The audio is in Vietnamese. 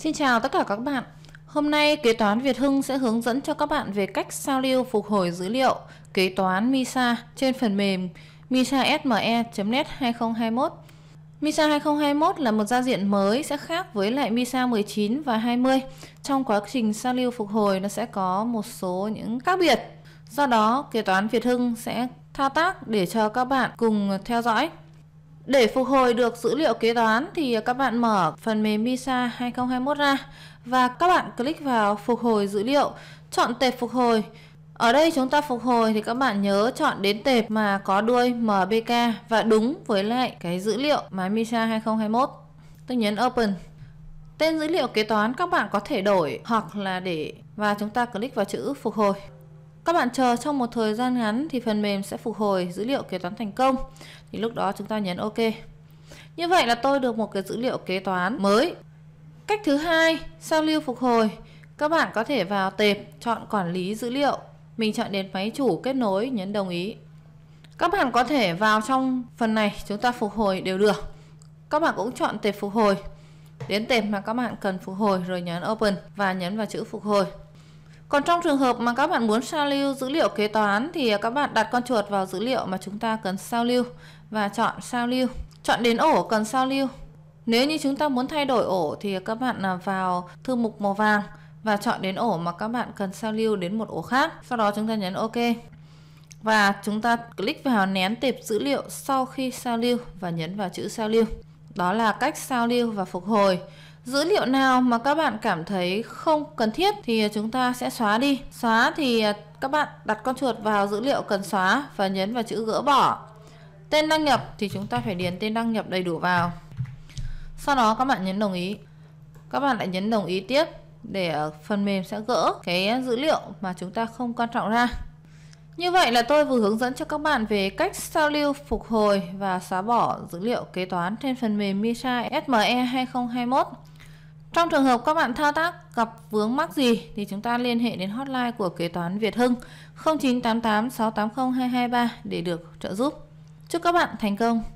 Xin chào tất cả các bạn. Hôm nay kế toán Việt Hưng sẽ hướng dẫn cho các bạn về cách sao lưu phục hồi dữ liệu kế toán MISA trên phần mềm MISA SME net 2021. MISA 2021 là một giao diện mới sẽ khác với lại MISA 19 và 20. Trong quá trình sao lưu phục hồi nó sẽ có một số những khác biệt. Do đó, kế toán Việt Hưng sẽ thao tác để cho các bạn cùng theo dõi. Để phục hồi được dữ liệu kế toán thì các bạn mở phần mềm MISA 2021 ra và các bạn click vào phục hồi dữ liệu, chọn tệp phục hồi. Ở đây chúng ta phục hồi thì các bạn nhớ chọn đến tệp mà có đuôi MBK và đúng với lại cái dữ liệu mà MISA 2021. Tôi nhấn Open. Tên dữ liệu kế toán các bạn có thể đổi hoặc là để và chúng ta click vào chữ phục hồi. Các bạn chờ trong một thời gian ngắn thì phần mềm sẽ phục hồi dữ liệu kế toán thành công. Thì lúc đó chúng ta nhấn OK. Như vậy là tôi được một cái dữ liệu kế toán mới. Cách thứ hai, sao lưu phục hồi. Các bạn có thể vào tệp chọn quản lý dữ liệu. Mình chọn đến máy chủ kết nối, nhấn đồng ý. Các bạn có thể vào trong phần này chúng ta phục hồi đều được. Các bạn cũng chọn tệp phục hồi. Đến tệp mà các bạn cần phục hồi rồi nhấn open và nhấn vào chữ phục hồi. Còn trong trường hợp mà các bạn muốn sao lưu dữ liệu kế toán thì các bạn đặt con chuột vào dữ liệu mà chúng ta cần sao lưu và chọn sao lưu. Chọn đến ổ cần sao lưu. Nếu như chúng ta muốn thay đổi ổ thì các bạn à, vào thư mục màu vàng và chọn đến ổ mà các bạn cần sao lưu đến một ổ khác. Sau đó chúng ta nhấn OK. Và chúng ta click vào nén tệp dữ liệu sau khi sao lưu và nhấn vào chữ sao lưu. Đó là cách sao lưu và phục hồi. Dữ liệu nào mà các bạn cảm thấy không cần thiết thì chúng ta sẽ xóa đi. Xóa thì à, các bạn đặt con chuột vào dữ liệu cần xóa và nhấn vào chữ gỡ bỏ. Tên đăng nhập thì chúng ta phải điền tên đăng nhập đầy đủ vào. Sau đó các bạn nhấn đồng ý. Các bạn lại nhấn đồng ý tiếp để à, phần mềm sẽ gỡ cái dữ liệu mà chúng ta không quan trọng ra. Như vậy là tôi vừa hướng dẫn cho các bạn về cách sao lưu, phục hồi và xóa bỏ dữ liệu kế toán trên phần mềm Misa SME 2021. Trong trường hợp các bạn thao tác gặp vướng mắc gì thì chúng ta liên hệ đến hotline của kế toán Việt Hưng 0988 680 223 để được trợ giúp. Chúc các bạn thành công!